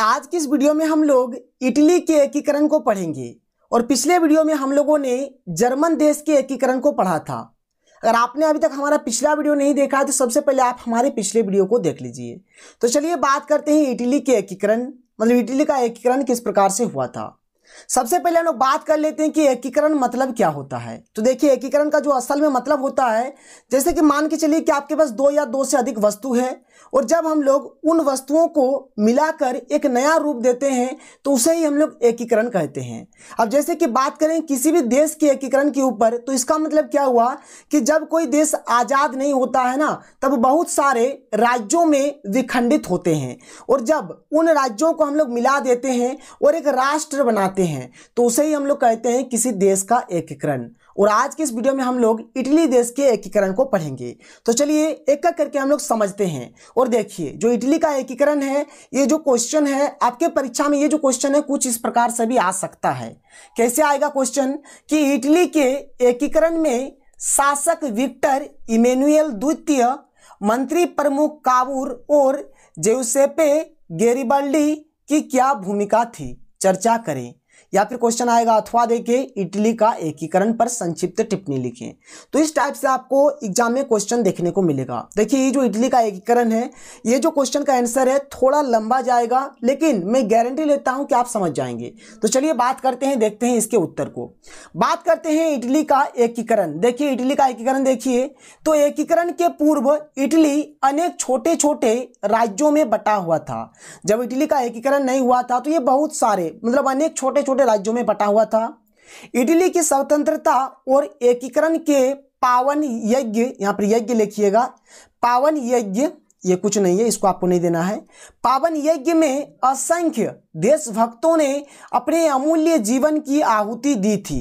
आज की इस वीडियो में हम लोग इटली के एकीकरण को पढ़ेंगे और पिछले वीडियो में हम लोगों ने जर्मन देश के एकीकरण को पढ़ा था अगर आपने अभी तक हमारा पिछला वीडियो नहीं देखा है तो सबसे पहले आप हमारे पिछले वीडियो को देख लीजिए तो चलिए बात करते हैं इटली के एकीकरण मतलब इटली का एकीकरण किस प्रकार से हुआ था सबसे पहले हम लोग बात कर लेते हैं कि एकीकरण मतलब क्या होता है तो देखिए एकीकरण का जो असल में मतलब होता है जैसे कि मान के चलिए कि आपके पास दो या दो से अधिक वस्तु है और जब हम लोग उन वस्तुओं को मिलाकर एक नया रूप देते हैं तो उसे ही हम लोग एकीकरण कहते हैं अब जैसे कि बात करें किसी भी देश के एकीकरण के ऊपर तो इसका मतलब क्या हुआ कि जब कोई देश आज़ाद नहीं होता है ना तब बहुत सारे राज्यों में विखंडित होते हैं और जब उन राज्यों को हम लोग मिला देते हैं और एक राष्ट्र बनाते हैं तो उसे ही हम लोग कहते हैं किसी देश का एकीकरण और आज के इस वीडियो में हम लोग इटली देश के एकीकरण को पढ़ेंगे तो चलिए एक एक करके हम लोग समझते हैं और देखिए जो इटली का एकीकरण है ये जो क्वेश्चन है आपके परीक्षा में ये जो क्वेश्चन है कुछ इस प्रकार से भी आ सकता है कैसे आएगा क्वेश्चन कि इटली के एकीकरण में शासक विक्टर इमेनुएल द्वितीय मंत्री प्रमुख काबूर और जेउसेपे गेरिबल्डी की क्या भूमिका थी चर्चा करें या फिर क्वेश्चन आएगा अथवा देखिए इटली का एकीकरण पर संक्षिप्त टिप्पणी लिखें तो इस टाइप से आपको एग्जाम में क्वेश्चन देखने को मिलेगा देखिए ये जो इटली का एकीकरण है ये जो क्वेश्चन का आंसर है थोड़ा लंबा जाएगा लेकिन मैं गारंटी लेता हूं कि आप समझ जाएंगे तो चलिए बात करते हैं देखते हैं इसके उत्तर को बात करते हैं इटली का एकीकरण देखिए इटली का एकीकरण देखिए तो एकीकरण के पूर्व इटली अनेक छोटे छोटे राज्यों में बटा हुआ था जब इटली का एकीकरण नहीं हुआ था तो ये बहुत सारे मतलब अनेक छोटे छोटे राज्यों में बटा हुआ था इटली की स्वतंत्रता और एकीकरण के पावन यज्ञ यहां पर यज्ञ लिखिएगा पावन यज्ञ ये कुछ नहीं है इसको आपको नहीं देना है पावन यज्ञ में असंख्य देशभक्तों ने अपने अमूल्य जीवन की आहुति दी थी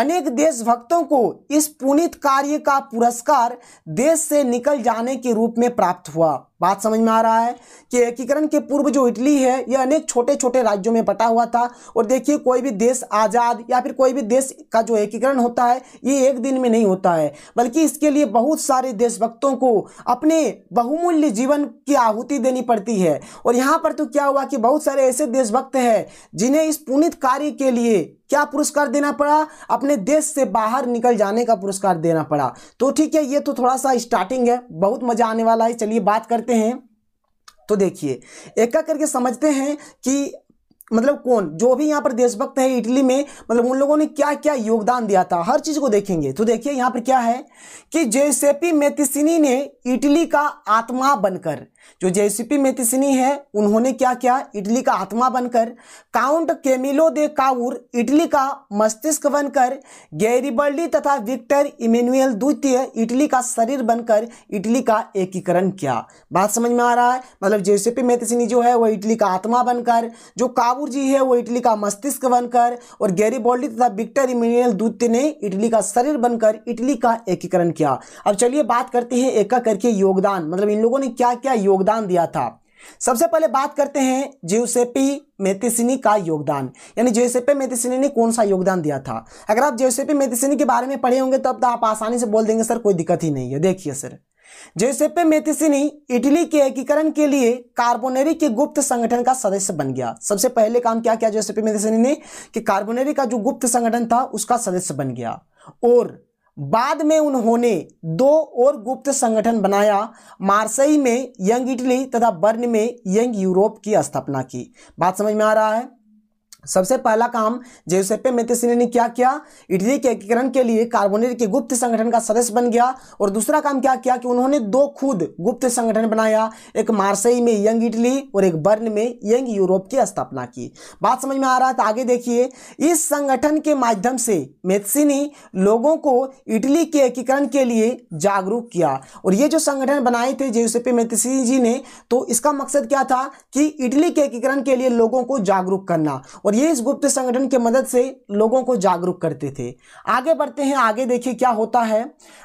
अनेक देशभक्तों को इस पुनित कार्य का पुरस्कार देश से निकल जाने के रूप में प्राप्त हुआ बात समझ में आ रहा है कि एकीकरण के पूर्व जो इटली है यह अनेक छोटे छोटे राज्यों में बटा हुआ था और देखिए कोई भी देश आज़ाद या फिर कोई भी देश का जो एकीकरण होता है ये एक दिन में नहीं होता है बल्कि इसके लिए बहुत सारे देशभक्तों को अपने बहुमूल्य जीवन की आहुति देनी पड़ती है और यहाँ पर तो क्या हुआ कि बहुत सारे ऐसे देशभक्त हैं जिन्हें इस पुनित कार्य के लिए क्या पुरस्कार देना पड़ा अपने देश से बाहर निकल जाने का पुरस्कार देना पड़ा तो ठीक है ये तो थोड़ा सा स्टार्टिंग है बहुत मजा आने वाला है चलिए बात करते करते हैं तो देखिए एक एक करके समझते हैं कि मतलब कौन जो भी यहाँ पर देशभक्त है इटली में मतलब उन लोगों ने क्या क्या योगदान दिया था हर चीज़ को देखेंगे तो देखिए यहाँ पर क्या है कि जेसेपी मेथिसिनी ने इटली का आत्मा बनकर जो जेसेपी मेथिसिनी है उन्होंने क्या क्या इटली का आत्मा बनकर Count Camillo de Cavour Italy का मस्तिष्क बनकर गैरिबर्डी तथा विक्टर इमेनुअल द्वितीय इटली का शरीर बनकर इटली का एकीकरण किया बात समझ में आ रहा है मतलब जेसेपी मेथिसिनी जो है वह इटली का आत्मा बनकर जो टागोर जी है वो इटली का मस्तिष्क बनकर और गैरीबोल्डी तथा विक्टर इमेनियल दूत्य ने इटली का शरीर बनकर इटली का एकीकरण किया अब चलिए बात करते हैं एक करके योगदान मतलब इन लोगों ने क्या क्या योगदान दिया था सबसे पहले बात करते हैं जियोसेपी मेथिसिनी का योगदान यानी जोसेपे मेथिसिनी ने कौन सा योगदान दिया था अगर आप जोसेपे मेथिसिनी के बारे में पढ़े होंगे तब तो आप आसानी से बोल देंगे सर कोई दिक्कत ही नहीं है देखिए सर जेसेपे मेथिसिनी इटली के एकीकरण के लिए कार्बोनेरी के गुप्त संगठन का सदस्य बन गया सबसे पहले काम क्या किया जेसेपे मेथिसिनी ने कि कार्बोनेरी का जो गुप्त संगठन था उसका सदस्य बन गया और बाद में उन्होंने दो और गुप्त संगठन बनाया मार्सई में यंग इटली तथा बर्न में यंग यूरोप की स्थापना की बात समझ में आ रहा है सबसे पहला काम जेसेपे मेथेसिनी ने क्या किया इटली के एकीकरण के लिए कार्बोनेर के गुप्त संगठन का सदस्य बन गया और दूसरा काम क्या किया कि उन्होंने दो खुद गुप्त संगठन बनाया एक मार्सई में यंग इटली और एक बर्न में यंग यूरोप की स्थापना की बात समझ में आ रहा है तो आगे देखिए इस संगठन के माध्यम से मेथसिनी लोगों को इटली के एकीकरण के लिए जागरूक किया और ये जो संगठन बनाए थे जेसेपे मेथसिनी जी ने तो इसका मकसद क्या था कि इटली के एकीकरण के लिए लोगों को जागरूक करना और ये इस गुप्त संगठन के मदद से लोगों को जागरूक करते थे आगे बढ़ते हैं आगे देखिए क्या होता है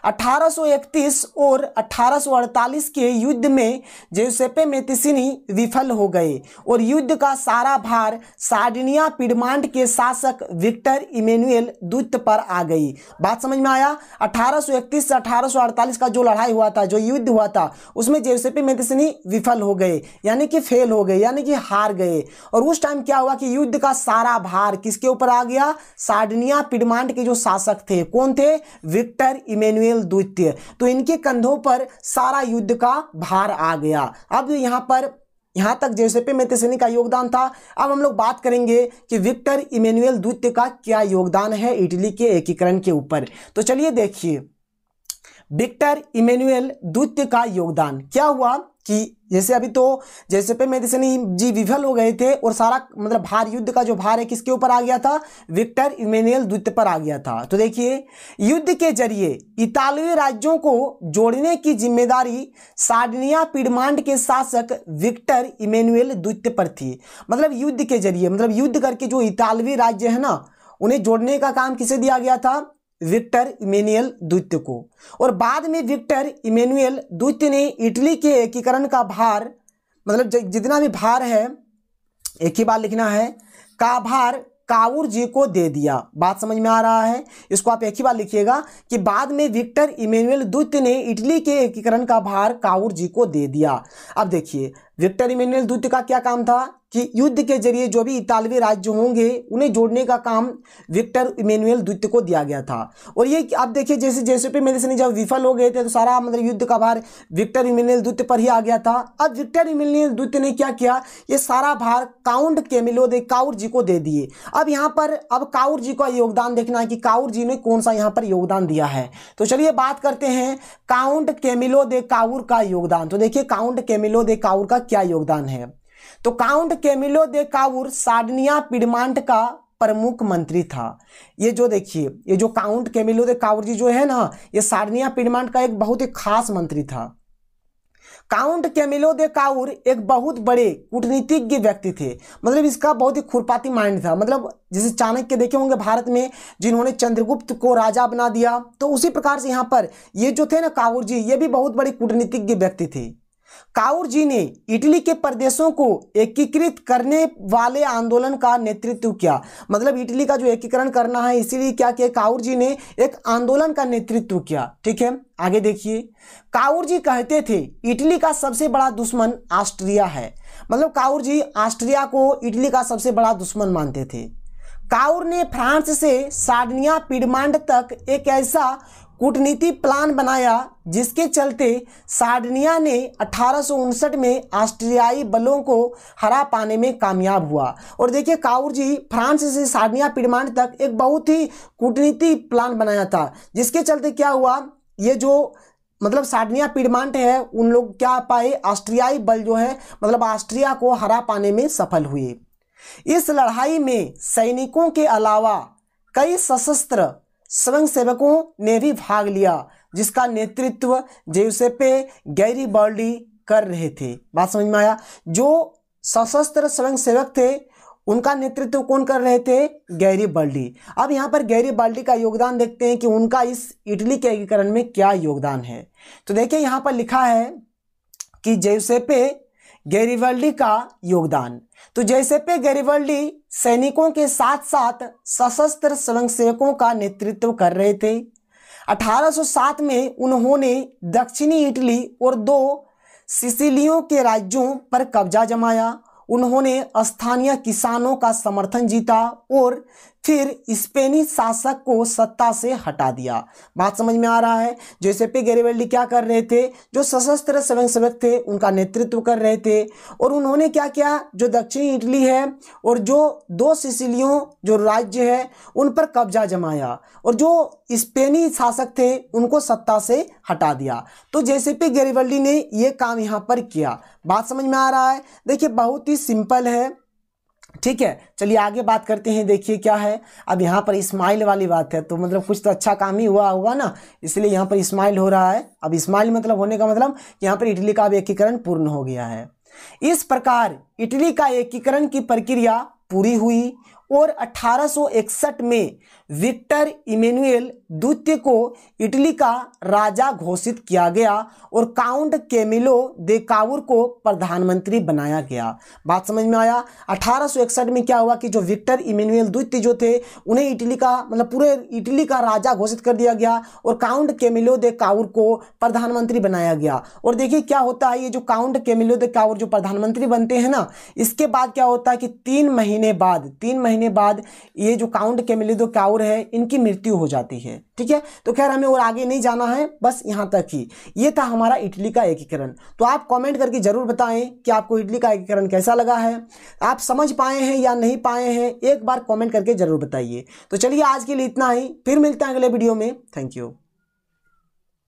1831 और 1848 के युद्ध में जेसेपे मेतिसिनी विफल हो गए और युद्ध का सारा भार सार्डिनिया पिडमांड के शासक विक्टर इमेनुएल दूत पर आ गई बात समझ में आया 1831 से 1848 का जो लड़ाई हुआ था जो युद्ध हुआ था उसमें जेसेपे मेतिसिनी विफल हो गए यानी कि फेल हो गए यानी कि हार गए और उस टाइम क्या हुआ कि युद्ध का सारा भार किसके ऊपर आ गया सार्डनिया पिडमांड के जो शासक थे कौन थे विक्टर इमेनुएल द्वितीय तो इनके कंधों पर सारा युद्ध का भार आ गया अब यहां पर यहां तक जेसेपे मेतेसेनी का योगदान था अब हम लोग बात करेंगे कि विक्टर इमेनुएल द्वितीय का क्या योगदान है इटली के एकीकरण के ऊपर तो चलिए देखिए विक्टर इमेनुएल द्वितीय का योगदान क्या हुआ कि जैसे अभी तो जैसे पे मेदिसनी जी विफल हो गए थे और सारा मतलब भार युद्ध का जो भार है किसके ऊपर आ गया था विक्टर इमेनियल द्वितीय पर आ गया था तो देखिए युद्ध के जरिए इतालवी राज्यों को जोड़ने की जिम्मेदारी साडनिया पीडमांड के शासक विक्टर इमेनुअल द्वितीय पर थी मतलब युद्ध के जरिए मतलब युद्ध करके जो इतालवी राज्य है ना उन्हें जोड़ने का काम किसे दिया गया था विक्टर इमेनुअल द्वितीय को और बाद में विक्टर इमेनुअल द्वितीय ने इटली के एकीकरण का भार मतलब जितना भी भार है एक ही बार लिखना है का भार काउर जी को दे दिया बात समझ में आ रहा है इसको आप एक ही बार लिखिएगा कि बाद में विक्टर इमेनुअल द्वितीय ने इटली के एकीकरण का भार कावूर जी को दे दिया अब देखिए विक्टर इमेनुअल द्वितीय का क्या काम था कि युद्ध के जरिए जो भी इतालवी राज्य होंगे उन्हें जोड़ने का काम विक्टर इमेनुअल द्वितीय को दिया गया था और ये आप देखिए जैसे जैसे पे से जब विफल हो गए थे तो सारा मतलब युद्ध का भार विक्टर इमेनुअल द्वितीय पर ही आ गया था अब विक्टर इमेनुअल द्वितीय ने क्या किया ये सारा भार Count Camillo de Cavour ji को दे दिए अब यहाँ पर अब काउर जी का योगदान देखना है कि काउर जी ने कौन सा यहाँ पर योगदान दिया है तो चलिए बात करते हैं काउंट केमिलो दे काउर का योगदान तो देखिए काउंट केमिलो दे काउर का क्या योगदान है तो Count Camillo de Cavour Sardinia Piedmont का प्रमुख मंत्री था ये जो देखिए ये जो Count Camillo de Cavour ji जो है ना ये सार्डनिया पिडमांट का एक बहुत ही खास मंत्री था काउंट केमिलो दे काउर एक बहुत बड़े कूटनीतिज्ञ व्यक्ति थे मतलब इसका बहुत ही खुरपाती माइंड था मतलब जैसे चाणक्य देखे होंगे भारत में जिन्होंने चंद्रगुप्त को राजा बना दिया तो उसी प्रकार से यहाँ पर ये जो थे ना काउर जी ये भी बहुत बड़े कूटनीतिज्ञ व्यक्ति थे काउर जी ने इटली के प्रदेशों को एकीकृत करने वाले आंदोलन का नेतृत्व किया मतलब इटली का जो एकीकरण करना है इसीलिए क्या किया काउर जी ने एक आंदोलन का नेतृत्व किया ठीक है आगे देखिए काउर जी कहते थे इटली का सबसे बड़ा दुश्मन ऑस्ट्रिया है मतलब काउर जी ऑस्ट्रिया को इटली का सबसे बड़ा दुश्मन मानते थे काउर ने फ्रांस से सार्डनिया पिडमांड तक एक ऐसा कूटनीति प्लान बनाया जिसके चलते साडनिया ने अठारह में ऑस्ट्रियाई बलों को हरा पाने में कामयाब हुआ और देखिए काउर जी फ्रांस से साडनिया पिडमान तक एक बहुत ही कूटनीति प्लान बनाया था जिसके चलते क्या हुआ ये जो मतलब साडनिया पिडमांट है उन लोग क्या पाए ऑस्ट्रियाई बल जो है मतलब ऑस्ट्रिया को हरा पाने में सफल हुए इस लड़ाई में सैनिकों के अलावा कई सशस्त्र स्वयंसेवकों ने भी भाग लिया जिसका नेतृत्व जेयूसेपे गैरी बॉल्डी कर रहे थे बात समझ में आया जो सशस्त्र स्वयंसेवक थे उनका नेतृत्व कौन कर रहे थे गैरी बल्डी अब यहाँ पर गैरी बाल्डी का योगदान देखते हैं कि उनका इस इटली के एकीकरण में क्या योगदान है तो देखिए यहाँ पर लिखा है कि जेयूसेपे गैरीवल्डी का योगदान तो जैसे पे गैरीवल्डी सैनिकों के साथ साथ सशस्त्र स्वयं सेवकों का नेतृत्व कर रहे थे 1807 में उन्होंने दक्षिणी इटली और दो सिसिलियों के राज्यों पर कब्जा जमाया उन्होंने स्थानीय किसानों का समर्थन जीता और फिर स्पेनी शासक को सत्ता से हटा दिया बात समझ में आ रहा है जैसे पे गेरेवेल्डी क्या कर रहे थे जो सशस्त्र स्वयं सेवक थे उनका नेतृत्व कर रहे थे और उन्होंने क्या किया जो दक्षिणी इटली है और जो दो सिसिलियों जो राज्य है उन पर कब्जा जमाया और जो स्पेनी शासक थे उनको सत्ता से हटा दिया तो जैसे पे गेरेवेल्डी ने ये काम यहाँ पर किया बात समझ में आ रहा है देखिए बहुत ही सिंपल है ठीक है चलिए आगे बात करते हैं देखिए क्या है अब यहाँ पर स्माइल वाली बात है तो मतलब कुछ तो अच्छा काम ही हुआ होगा ना इसलिए यहाँ पर स्माइल हो रहा है अब इस्माइल मतलब होने का मतलब यहाँ पर इटली का अब एकीकरण पूर्ण हो गया है इस प्रकार इटली का एकीकरण की प्रक्रिया पूरी हुई और 1861 में विक्टर इमेनुएल द्वितीय को इटली का राजा घोषित किया गया और काउंट केमिलो दे कावर को प्रधानमंत्री बनाया गया बात समझ में आया अठारह में क्या हुआ कि जो विक्टर इमेनुएल द्वितीय जो थे उन्हें इटली का मतलब पूरे इटली का राजा घोषित कर दिया गया और काउंट केमिलो दे कावर को प्रधानमंत्री बनाया गया और देखिए क्या होता है ये जो काउंट केमिलो दे कावर जो प्रधानमंत्री बनते हैं ना इसके बाद क्या होता है कि तीन महीने बाद तीन महीने बाद ये जो काउंट केमिलो दे चोर है इनकी मृत्यु हो जाती है ठीक है तो खैर हमें और आगे नहीं जाना है बस यहाँ तक ही ये था हमारा इटली का एकीकरण तो आप कमेंट करके ज़रूर बताएं कि आपको इटली का एकीकरण कैसा लगा है आप समझ पाए हैं या नहीं पाए हैं एक बार कॉमेंट करके ज़रूर बताइए तो चलिए आज के लिए इतना ही फिर मिलते हैं अगले वीडियो में थैंक यू